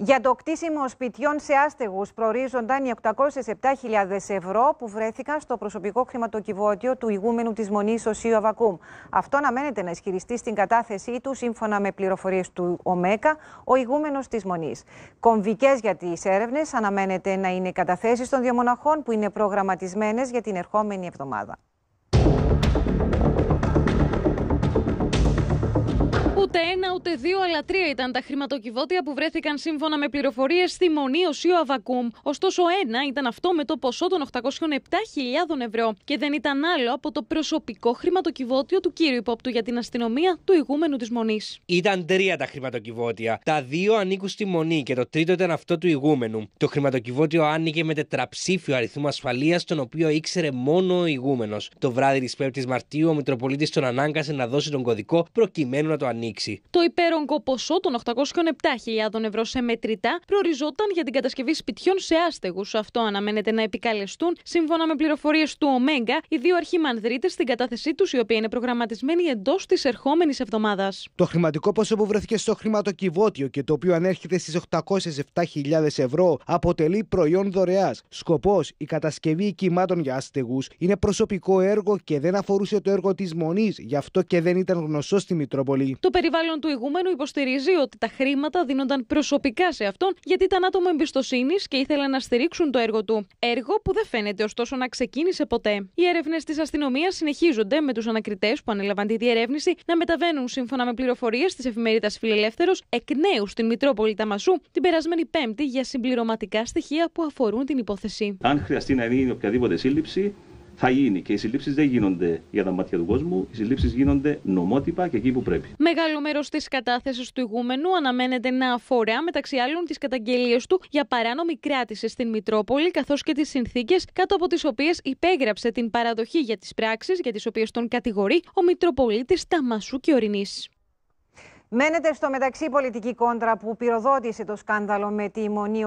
Για το κτίσιμο σπιτιών σε άστεγους προορίζονταν οι 807.000 ευρώ που βρέθηκαν στο προσωπικό χρηματοκιβώτιο του ηγούμενου της Μονής Οσίου Αβακούμ. Αυτό αναμένεται να ισχυριστεί στην κατάθεσή του, σύμφωνα με πληροφορίες του ΟΜΕΚΑ, ο ηγούμενος της Μονής. Κομβικές για τις έρευνες αναμένεται να είναι οι καταθέσεις των δύο μοναχών που είναι προγραμματισμένες για την ερχόμενη εβδομάδα. Ούτε ένα, ούτε δύο, αλλά τρία ήταν τα χρηματοκιβώτια που βρέθηκαν σύμφωνα με πληροφορίες στη μονή Οσίου Αβακούμ. Ωστόσο, ένα ήταν αυτό με το ποσό των 807.000 ευρώ και δεν ήταν άλλο από το προσωπικό χρηματοκιβώτιο του κύριου υπόπτου για την αστυνομία του ηγούμενου της μονής. Ήταν τρία τα χρηματοκιβώτια. Τα δύο ανήκουν στη μονή και το τρίτο ήταν αυτό του ηγούμενου. Το χρηματοκιβώτιο άνοιγε με τετραψήφιο αριθμό ασφαλείας, τον οποίο ήξερε μόνο ο ηγούμενος. Το βράδυ της 5η Μαρτίου, ο Μητροπολίτης τον ανάγκασε να δώσει τον κωδικό προκειμένου να το ανοίξει. Το υπέρογκο ποσό των 807.000 ευρώ σε μετρητά προοριζόταν για την κατασκευή σπιτιών σε άστεγους. Αυτό αναμένεται να επικαλεστούν, σύμφωνα με πληροφορίες του ΟΜΕΓΑ, οι δύο αρχιμανδρίτε στην κατάθεσή τους, η οποία είναι προγραμματισμένη εντός της ερχόμενης εβδομάδας. Το χρηματικό ποσό που βρέθηκε στο χρηματοκιβώτιο και το οποίο ανέρχεται στις 807.000 ευρώ αποτελεί προϊόν δωρεάς. Σκοπός η κατασκευή οικημάτων για άστεγους είναι προσωπικό έργο και δεν αφορούσε το έργο της Μονής, γι' αυτό και δεν ήταν γνωστό στη Μητρόπολη. Το περιβάλλον του ηγούμενου υποστηρίζει ότι τα χρήματα δίνονταν προσωπικά σε αυτόν γιατί ήταν άτομο εμπιστοσύνης και ήθελε να στηρίξουν το έργο του. Έργο που δεν φαίνεται ωστόσο να ξεκίνησε ποτέ. Οι έρευνες της αστυνομίας συνεχίζονται με τους ανακριτές που ανέλαβαν τη διερεύνηση να μεταβαίνουν σύμφωνα με πληροφορίες της εφημερίδας Φιλελεύθερος εκ νέου στην Μητρόπολη Ταμασού την περασμένη Πέμπτη για συμπληρωματικά στοιχεία που αφορούν την υπόθεση. Αν χρειαστεί να γίνει οποιαδήποτε σύλληψη, θα γίνει. Και οι συλλήψεις δεν γίνονται για τα μάτια του κόσμου, οι συλλήψεις γίνονται νομότυπα και εκεί που πρέπει. Μεγάλο μέρος της κατάθεσης του ηγούμενου αναμένεται να αφορά μεταξύ άλλων τις καταγγελίες του για παράνομη κράτηση στην Μητρόπολη, καθώς και τις συνθήκες κάτω από τις οποίες υπέγραψε την παραδοχή για τις πράξεις για τις οποίες τον κατηγορεί ο Μητροπολίτης Ταμασού ορεινή. Μένεται στο μεταξύ πολιτική κόντρα που πυροδότησε το σκάνδαλο με τη μονή